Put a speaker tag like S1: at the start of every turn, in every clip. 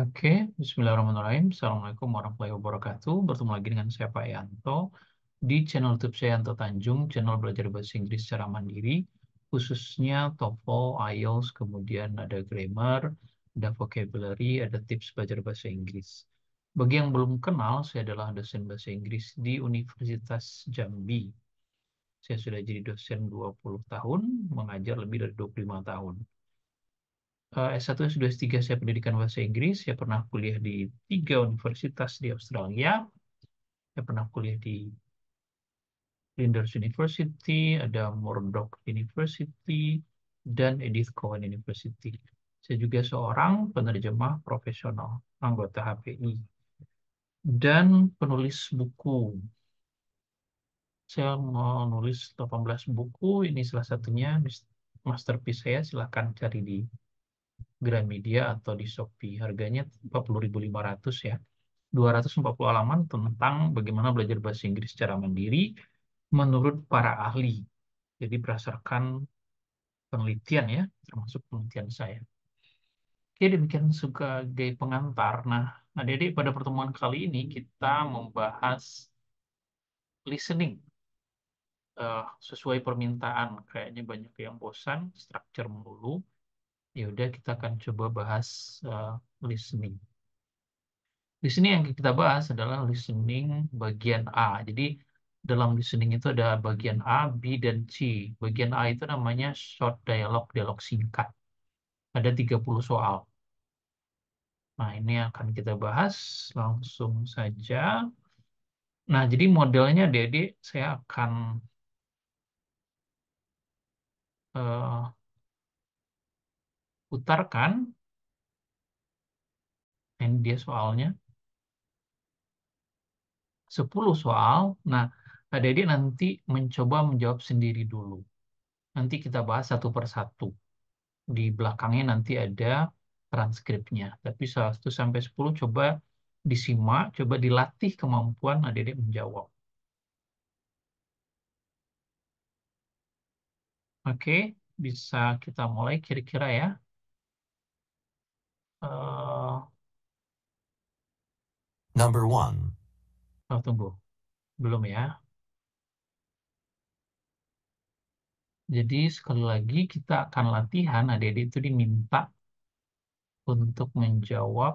S1: Oke, Bismillahirrahmanirrahim. Assalamualaikum warahmatullahi wabarakatuh. Bertemu lagi dengan saya Pak Yanto di channel YouTube saya Yanto Tanjung, channel belajar bahasa Inggris secara mandiri, khususnya TOEFL, IELTS, kemudian ada grammar, ada vocabulary, ada tips belajar bahasa Inggris. Bagi yang belum kenal, saya adalah dosen bahasa Inggris di Universitas Jambi. Saya sudah jadi dosen 20 tahun, mengajar lebih dari 25 tahun. S1, S2, S3 saya pendidikan bahasa Inggris, saya pernah kuliah di tiga universitas di Australia, saya pernah kuliah di Flinders University, ada Murdoch University, dan Edith Cowan University. Saya juga seorang penerjemah profesional, anggota HPI, dan penulis buku. Saya menulis 18 buku, ini salah satunya masterpiece saya, silahkan cari di Grand Media atau di Shopee. Harganya 40.500 ya. 240 halaman tentang bagaimana belajar bahasa Inggris secara mandiri menurut para ahli. Jadi berdasarkan penelitian ya, termasuk penelitian saya. Oke, demikian sebagai pengantar. Nah, adik-adik pada pertemuan kali ini kita membahas listening uh, sesuai permintaan. Kayaknya banyak yang bosan, structure melulu ya udah kita akan coba bahas uh, listening. Listening yang kita bahas adalah listening bagian A. Jadi dalam listening itu ada bagian A, B, dan C. Bagian A itu namanya short dialog, dialog singkat. Ada 30 soal. Nah, ini akan kita bahas langsung saja. Nah, jadi modelnya Dedek saya akan uh, putarkan ini dia soalnya 10 soal nah Kak Deddy nanti mencoba menjawab sendiri dulu nanti kita bahas satu persatu di belakangnya nanti ada transkripnya tapi satu sampai 10 coba disimak coba dilatih kemampuan adik-adik menjawab Oke, bisa kita mulai kira-kira ya. Number one. Oh, tunggu. Belum ya. Jadi sekali lagi kita akan latihan, adik-adik itu diminta untuk menjawab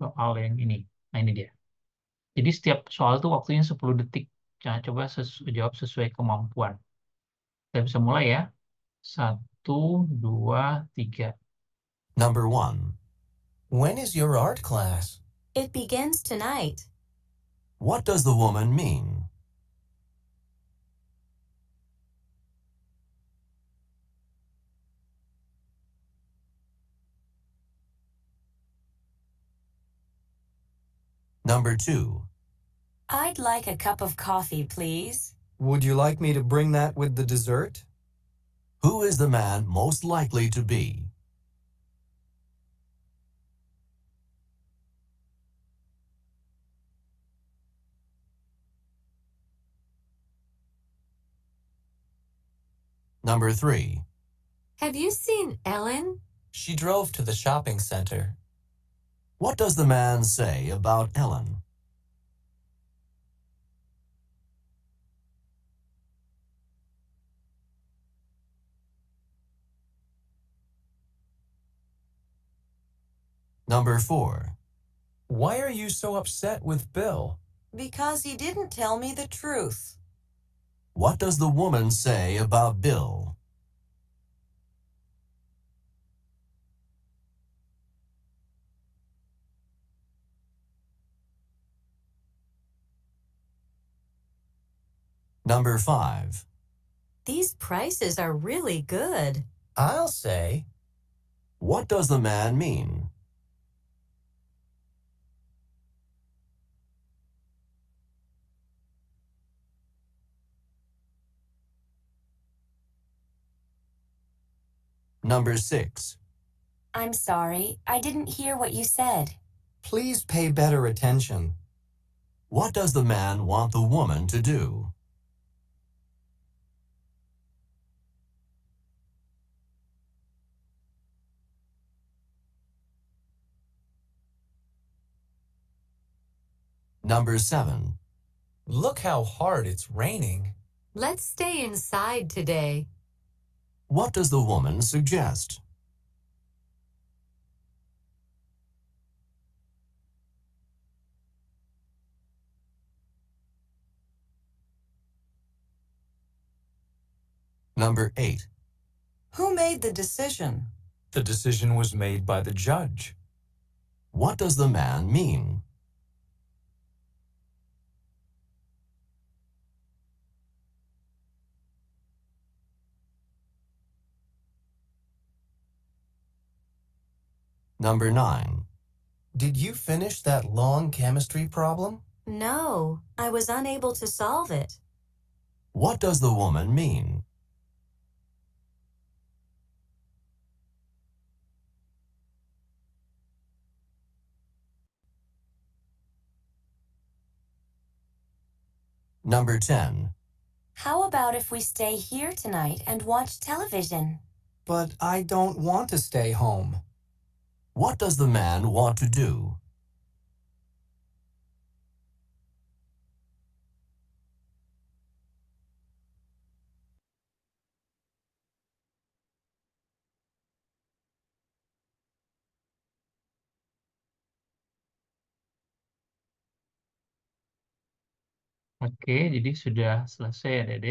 S1: soal yang ini. Nah ini dia. Jadi setiap soal itu waktunya 10 detik. Jangan coba sesu jawab sesuai kemampuan. Kita bisa mulai ya. Satu, dua, tiga. Number one. When is your art class?
S2: It begins tonight. What does the woman mean? Number two. I'd like a cup of coffee, please. Would you like me to bring that with the dessert? Who is the man most likely to be? Number 3. Have you seen Ellen? She drove to the shopping center. What does the man say about Ellen? Number 4. Why are you so upset with Bill? Because he didn't tell me the truth. What does the woman say about Bill? Number 5. These prices are really good. I'll say. What does the man mean? Number 6. I'm sorry, I didn't hear what you said. Please pay better attention. What does the man want the woman to do? Number 7. Look how hard it's raining. Let's stay inside today. What does the woman suggest? Number 8. Who made the decision? The decision was made by the judge. What does the man mean? Number 9. Did you finish that long chemistry problem? No, I was unable to solve it. What does the woman mean? Number 10. How about if we stay here tonight and watch television? But I don't want to stay home. What does the man want to do?
S1: Oke, jadi sudah selesai ya, Dede.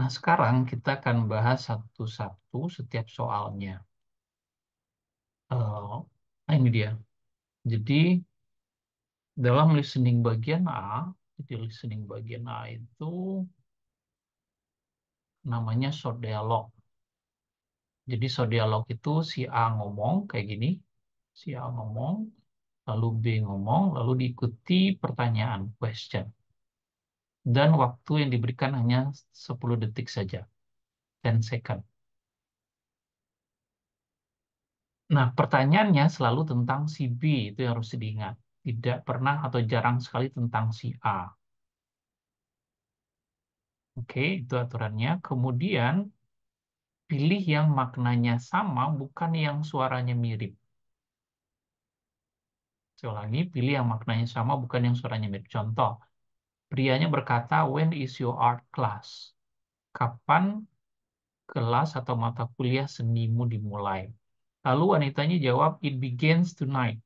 S1: Nah, sekarang kita akan bahas satu-satu setiap soalnya nah ini dia. Jadi dalam listening bagian A, jadi listening bagian A itu namanya short dialog. Jadi short dialog itu si A ngomong kayak gini, si A ngomong, lalu B ngomong, lalu diikuti pertanyaan, question. Dan waktu yang diberikan hanya 10 detik saja, 10 second. Nah, pertanyaannya selalu tentang si B, itu yang harus diingat. Tidak pernah atau jarang sekali tentang si A. Oke, itu aturannya. Kemudian, pilih yang maknanya sama, bukan yang suaranya mirip. Saya ulangi, pilih yang maknanya sama, bukan yang suaranya mirip. Contoh, prianya berkata, when is your art class? Kapan kelas atau mata kuliah senimu dimulai? Lalu wanitanya jawab, it begins tonight.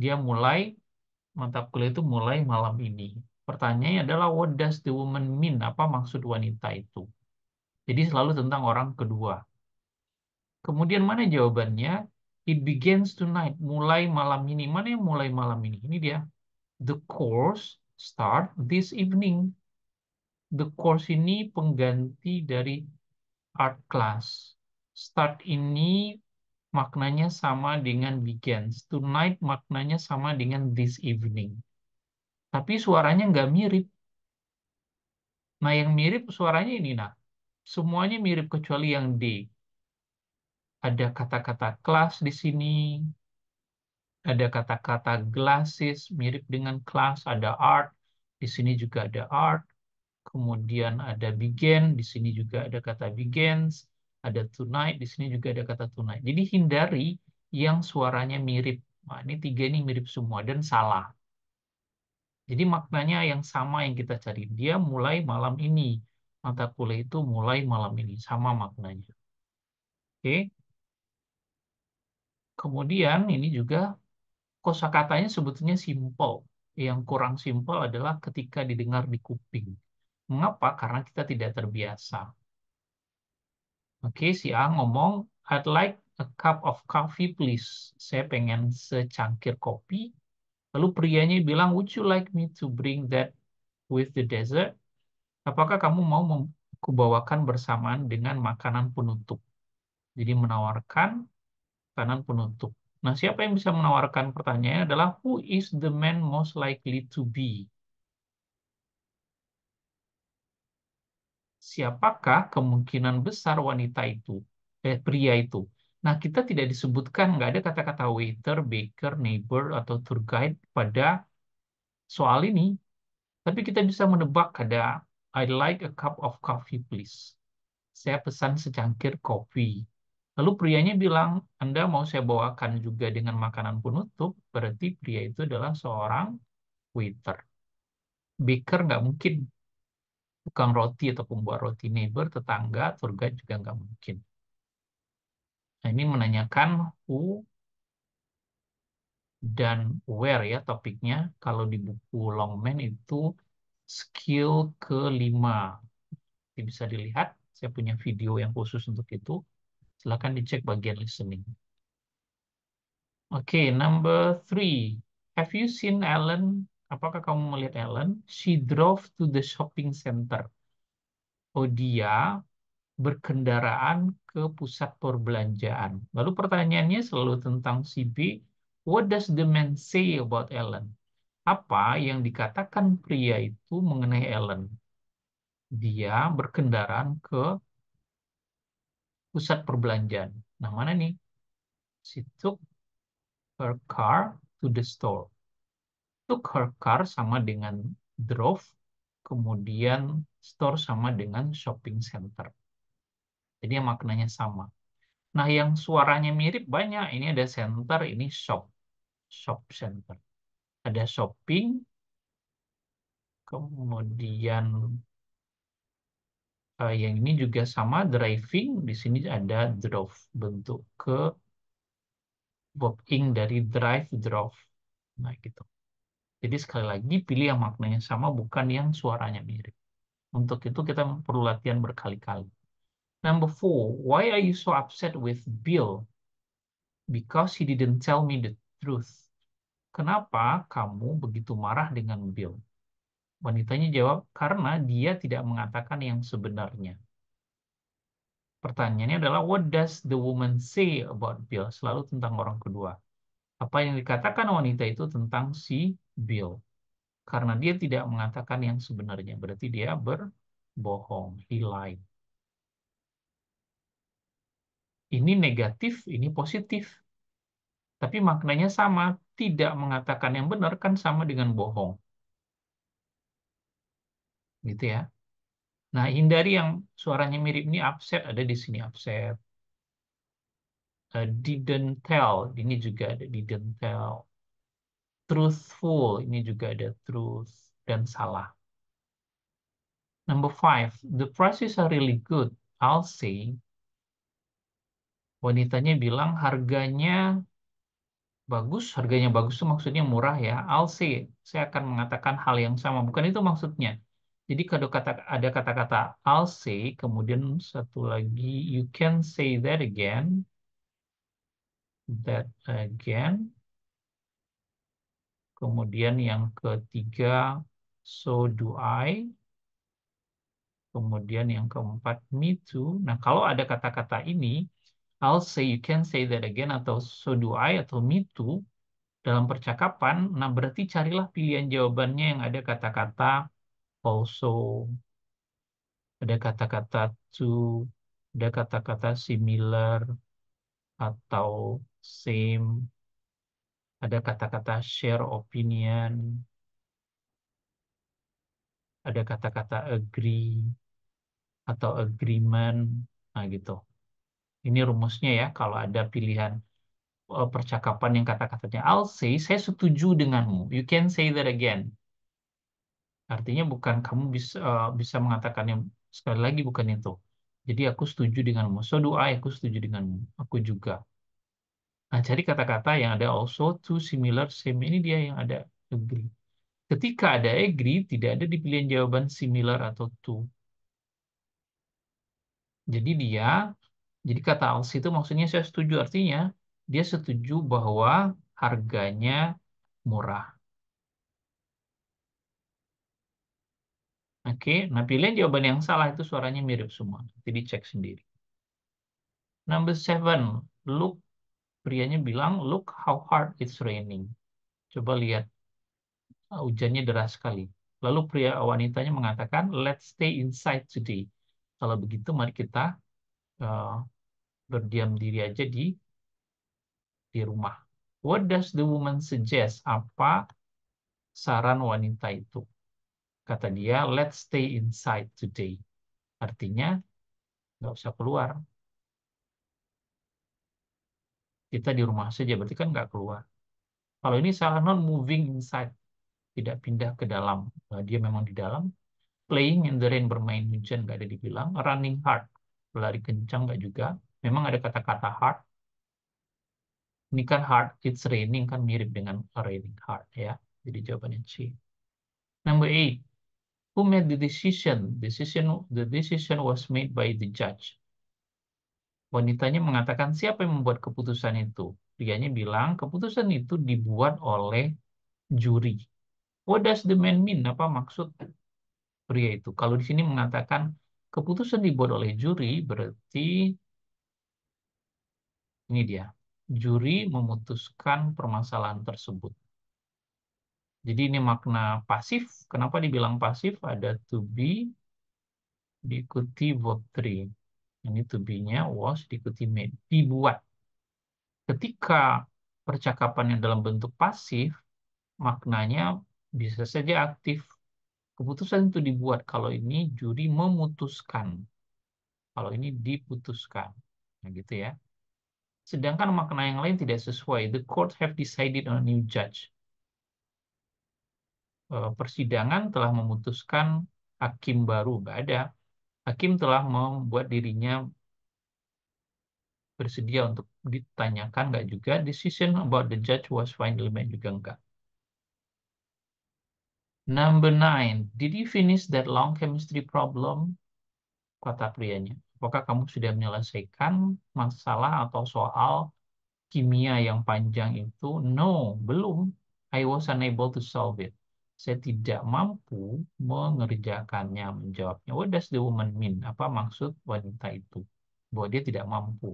S1: Dia mulai, mata kuliah itu mulai malam ini. Pertanyaannya adalah, what does the woman mean? Apa maksud wanita itu? Jadi selalu tentang orang kedua. Kemudian mana jawabannya? It begins tonight. Mulai malam ini. Mana yang mulai malam ini? Ini dia. The course start this evening. The course ini pengganti dari art class. Start ini maknanya sama dengan begins. Tonight maknanya sama dengan this evening. Tapi suaranya nggak mirip. Nah, yang mirip suaranya ini, nah. Semuanya mirip kecuali yang D. Ada kata-kata class di sini. Ada kata-kata glasses mirip dengan class Ada art. Di sini juga ada art. Kemudian ada begin. Di sini juga ada kata begins ada tonight, di sini juga ada kata tonight. Jadi hindari yang suaranya mirip. Nah, ini tiga ini mirip semua dan salah. Jadi maknanya yang sama yang kita cari. Dia mulai malam ini. Mata kuliah itu mulai malam ini. Sama maknanya. Oke. Kemudian ini juga kosakatanya sebetulnya simple. Yang kurang simpel adalah ketika didengar di kuping. Mengapa? Karena kita tidak terbiasa. Oke, si A ngomong, I'd like a cup of coffee please. Saya pengen secangkir kopi. Lalu prianya bilang, would you like me to bring that with the dessert? Apakah kamu mau kubawakan bersamaan dengan makanan penutup? Jadi menawarkan makanan penutup. Nah, siapa yang bisa menawarkan pertanyaannya adalah who is the man most likely to be? siapakah kemungkinan besar wanita itu, eh, pria itu. Nah, kita tidak disebutkan, nggak ada kata-kata waiter, baker, neighbor, atau tour guide pada soal ini. Tapi kita bisa menebak ada, I like a cup of coffee, please. Saya pesan secangkir kopi. Lalu prianya bilang, Anda mau saya bawakan juga dengan makanan penutup, berarti pria itu adalah seorang waiter. Baker nggak mungkin tukang roti atau pembuat roti neighbor, tetangga, surga juga nggak mungkin. Nah, ini menanyakan who dan where ya topiknya. Kalau di buku Longman itu skill kelima. Ini bisa dilihat, saya punya video yang khusus untuk itu. Silahkan dicek bagian listening. Oke, okay, number three. Have you seen Alan apakah kamu melihat Ellen? She drove to the shopping center. Oh, dia berkendaraan ke pusat perbelanjaan. Lalu pertanyaannya selalu tentang si B, what does the man say about Ellen? Apa yang dikatakan pria itu mengenai Ellen? Dia berkendaraan ke pusat perbelanjaan. Nah, mana nih? She took her car to the store took her car sama dengan drove, kemudian store sama dengan shopping center. Jadi yang maknanya sama. Nah, yang suaranya mirip banyak. Ini ada center, ini shop. Shop center. Ada shopping, kemudian uh, yang ini juga sama driving di sini ada drove bentuk ke bob dari drive drove nah gitu jadi sekali lagi pilih yang maknanya sama bukan yang suaranya mirip. Untuk itu kita perlu latihan berkali-kali. Number four, why are you so upset with Bill? Because he didn't tell me the truth. Kenapa kamu begitu marah dengan Bill? Wanitanya jawab, karena dia tidak mengatakan yang sebenarnya. Pertanyaannya adalah, what does the woman say about Bill? Selalu tentang orang kedua. Apa yang dikatakan wanita itu tentang si Bill. Karena dia tidak mengatakan yang sebenarnya, berarti dia berbohong. He lied. Ini negatif, ini positif. Tapi maknanya sama, tidak mengatakan yang benar kan sama dengan bohong. Gitu ya. Nah, hindari yang suaranya mirip ini upset, ada di sini upset. Uh, didn't tell, ini juga ada didn't tell truthful. Ini juga ada truth dan salah. Number five, the prices are really good. I'll say. Wanitanya bilang harganya bagus. Harganya bagus itu maksudnya murah ya. I'll say. Saya akan mengatakan hal yang sama. Bukan itu maksudnya. Jadi kalau kata ada kata-kata I'll say, kemudian satu lagi you can say that again, that again, Kemudian yang ketiga, so do I. Kemudian yang keempat, me too. Nah, kalau ada kata-kata ini, I'll say, you can say that again, atau so do I, atau me too, dalam percakapan, nah berarti carilah pilihan jawabannya yang ada kata-kata also, ada kata-kata to, ada kata-kata similar, atau same, ada kata-kata share opinion, ada kata-kata agree atau agreement, nah gitu. Ini rumusnya ya, kalau ada pilihan e, percakapan yang kata-katanya I'll say, saya setuju denganmu. You can say that again. Artinya bukan kamu e, bisa uh, bisa mengatakannya sekali lagi bukan itu. Jadi aku setuju denganmu. So do I, aku setuju denganmu. Aku juga. Nah, jadi kata-kata yang ada also, too, similar, same ini dia yang ada agree. Ketika ada agree, tidak ada di pilihan jawaban similar atau too. Jadi dia, jadi kata also itu maksudnya saya setuju, artinya dia setuju bahwa harganya murah. Oke, nah pilihan jawaban yang salah itu suaranya mirip semua. Jadi cek sendiri. Number seven, look prianya bilang, look how hard it's raining. Coba lihat, uh, hujannya deras sekali. Lalu pria wanitanya mengatakan, let's stay inside today. Kalau begitu mari kita uh, berdiam diri aja di di rumah. What does the woman suggest? Apa saran wanita itu? Kata dia, let's stay inside today. Artinya, nggak usah keluar, kita di rumah saja berarti kan nggak keluar. Kalau ini salah non moving inside, tidak pindah ke dalam. Nah, dia memang di dalam. Playing in the rain bermain hujan nggak ada dibilang. Running hard berlari kencang nggak juga. Memang ada kata-kata hard. Ini kan hard, it's raining kan mirip dengan raining hard ya. Jadi jawabannya C. Number eight, who made the decision? Decision the decision was made by the judge wanitanya mengatakan siapa yang membuat keputusan itu? Prianya bilang keputusan itu dibuat oleh juri. What does the man mean? Apa maksud pria itu? Kalau di sini mengatakan keputusan dibuat oleh juri berarti ini dia. Juri memutuskan permasalahan tersebut. Jadi ini makna pasif. Kenapa dibilang pasif? Ada to be diikuti verb 3 ini to be-nya was diikuti made, dibuat. Ketika percakapan yang dalam bentuk pasif, maknanya bisa saja aktif. Keputusan itu dibuat kalau ini juri memutuskan. Kalau ini diputuskan. Nah, gitu ya. Sedangkan makna yang lain tidak sesuai. The court have decided on a new judge. Eh, persidangan telah memutuskan hakim baru. Nggak ada Hakim telah membuat dirinya bersedia untuk ditanyakan nggak juga decision about the judge was finally made juga enggak number nine did you finish that long chemistry problem kata prianya apakah kamu sudah menyelesaikan masalah atau soal kimia yang panjang itu no belum I was unable to solve it saya tidak mampu mengerjakannya menjawabnya what does the woman mean apa maksud wanita itu bahwa dia tidak mampu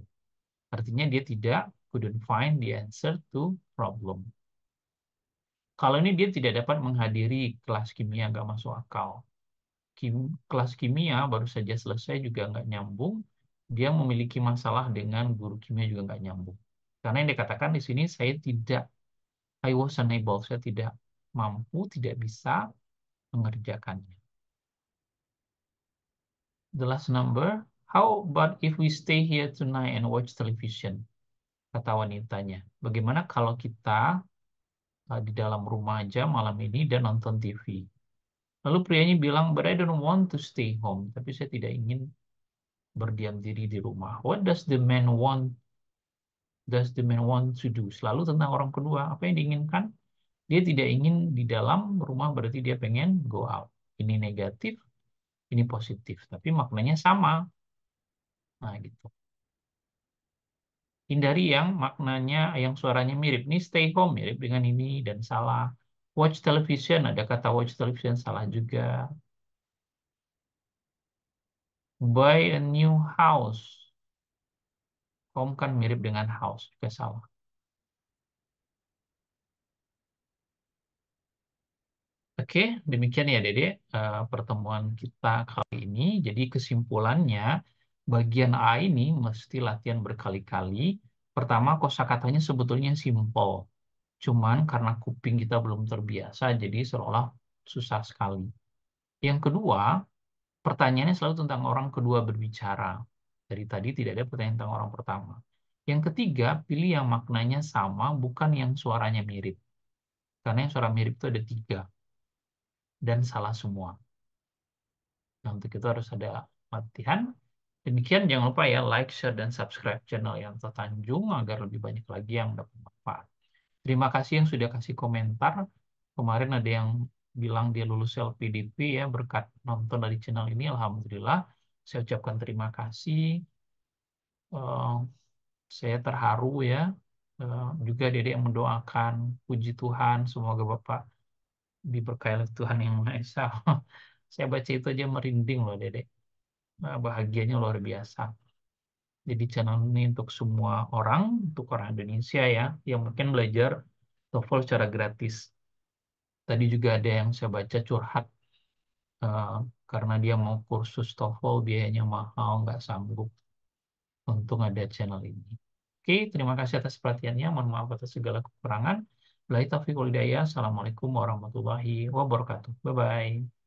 S1: artinya dia tidak couldn't find the answer to problem kalau ini dia tidak dapat menghadiri kelas kimia nggak masuk akal Kim, kelas kimia baru saja selesai juga nggak nyambung dia memiliki masalah dengan guru kimia juga nggak nyambung karena yang dikatakan di sini saya tidak I was unable, saya tidak mampu tidak bisa mengerjakannya. The last number, how about if we stay here tonight and watch television? Kata wanitanya. Bagaimana kalau kita uh, di dalam rumah aja malam ini dan nonton TV? Lalu prianya bilang, but I don't want to stay home. Tapi saya tidak ingin berdiam diri di rumah. What does the man want? Does the man want to do? Selalu tentang orang kedua. Apa yang diinginkan? Dia tidak ingin di dalam rumah berarti dia pengen go out. Ini negatif, ini positif. Tapi maknanya sama. Nah gitu. Hindari yang maknanya, yang suaranya mirip. nih stay home mirip dengan ini dan salah. Watch television, ada kata watch television salah juga. Buy a new house. Home kan mirip dengan house, juga salah. Oke, demikian ya Dede uh, pertemuan kita kali ini. Jadi kesimpulannya bagian A ini mesti latihan berkali-kali. Pertama kosakatanya sebetulnya simple. Cuman karena kuping kita belum terbiasa jadi seolah susah sekali. Yang kedua, pertanyaannya selalu tentang orang kedua berbicara. Dari tadi tidak ada pertanyaan tentang orang pertama. Yang ketiga, pilih yang maknanya sama, bukan yang suaranya mirip. Karena yang suara mirip itu ada tiga dan salah semua. Nah, untuk itu harus ada latihan. Demikian jangan lupa ya like, share, dan subscribe channel yang tertanjung agar lebih banyak lagi yang dapat manfaat. Terima kasih yang sudah kasih komentar. Kemarin ada yang bilang dia lulus LPDP ya berkat nonton dari channel ini. Alhamdulillah. Saya ucapkan terima kasih. Uh, saya terharu ya. Uh, juga Dedek mendoakan. Puji Tuhan. Semoga Bapak diperkaya Tuhan yang Maha Esa. Saya baca itu aja merinding loh, Dedek. Nah, bahagianya luar biasa. Jadi channel ini untuk semua orang, untuk orang Indonesia ya, yang mungkin belajar TOEFL secara gratis. Tadi juga ada yang saya baca curhat uh, karena dia mau kursus TOEFL biayanya mahal, nggak sanggup. Untung ada channel ini. Oke, terima kasih atas perhatiannya. Mohon maaf atas segala kekurangan. Bila taufiq wal Assalamualaikum warahmatullahi wabarakatuh. Bye-bye.